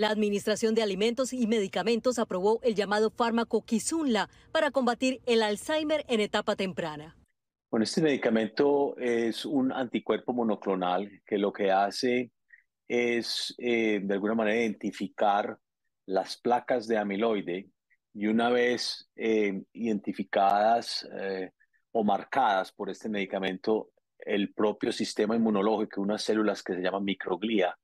La Administración de Alimentos y Medicamentos aprobó el llamado fármaco Kizunla para combatir el Alzheimer en etapa temprana. Bueno, este medicamento es un anticuerpo monoclonal que lo que hace es, eh, de alguna manera, identificar las placas de amiloide y una vez eh, identificadas eh, o marcadas por este medicamento, el propio sistema inmunológico, unas células que se llaman microglía,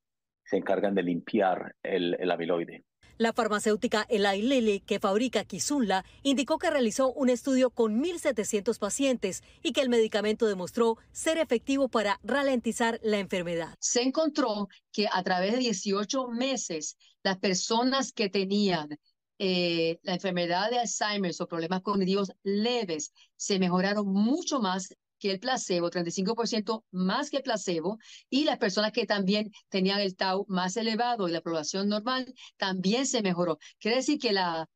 se encargan de limpiar el, amiloide. La farmacéutica Eli Lilly, que fabrica Kizunla, indicó que realizó un estudio con 1.700 pacientes y que el medicamento demostró ser efectivo para ralentizar la enfermedad. Se encontró que a través de 18 meses, las personas que tenían eh, la enfermedad de Alzheimer o problemas cognitivos leves se mejoraron mucho más el placebo, 35% más que el placebo, y las personas que también tenían el tau más elevado y la población normal también se mejoró. Quiere decir que la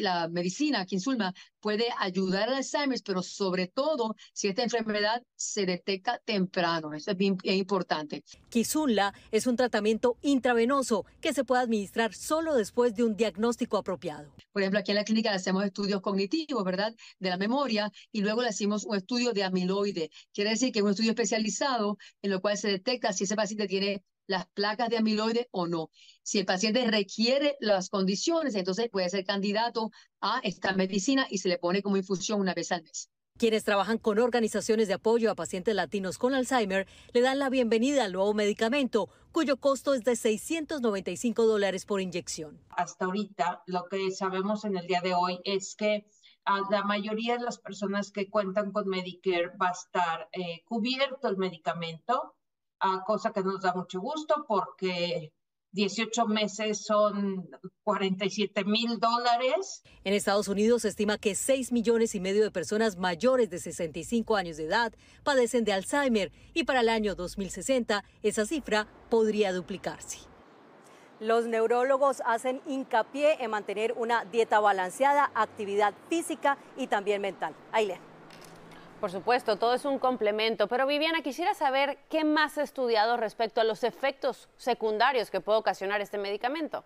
la medicina, Kinsulma, puede ayudar al Alzheimer, pero sobre todo si esta enfermedad se detecta temprano. Eso es bien importante. Kinsulma es un tratamiento intravenoso que se puede administrar solo después de un diagnóstico apropiado. Por ejemplo, aquí en la clínica hacemos estudios cognitivos, ¿verdad? De la memoria y luego le hacemos un estudio de amiloide. Quiere decir que es un estudio especializado en lo cual se detecta si ese paciente tiene las placas de amiloide o no. Si el paciente requiere las condiciones, entonces puede ser candidato a esta medicina y se le pone como infusión una vez al mes. Quienes trabajan con organizaciones de apoyo a pacientes latinos con Alzheimer le dan la bienvenida al nuevo medicamento, cuyo costo es de 695 dólares por inyección. Hasta ahorita, lo que sabemos en el día de hoy es que a ah, la mayoría de las personas que cuentan con Medicare va a estar eh, cubierto el medicamento Ah, cosa que nos da mucho gusto porque 18 meses son 47 mil dólares. En Estados Unidos se estima que 6 millones y medio de personas mayores de 65 años de edad padecen de Alzheimer y para el año 2060 esa cifra podría duplicarse. Los neurólogos hacen hincapié en mantener una dieta balanceada, actividad física y también mental. Ailea. Por supuesto, todo es un complemento, pero Viviana, quisiera saber qué más ha estudiado respecto a los efectos secundarios que puede ocasionar este medicamento.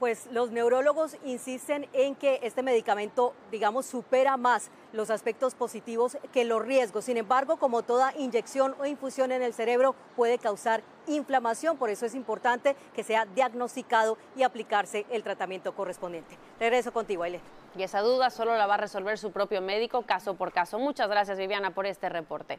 pues los neurólogos insisten en que este medicamento, digamos, supera más los aspectos positivos que los riesgos. Sin embargo, como toda inyección o infusión en el cerebro puede causar inflamación, por eso es importante que sea diagnosticado y aplicarse el tratamiento correspondiente. Regreso contigo, Aile. Y esa duda solo la va a resolver su propio médico caso por caso. Muchas gracias, Viviana, por este reporte.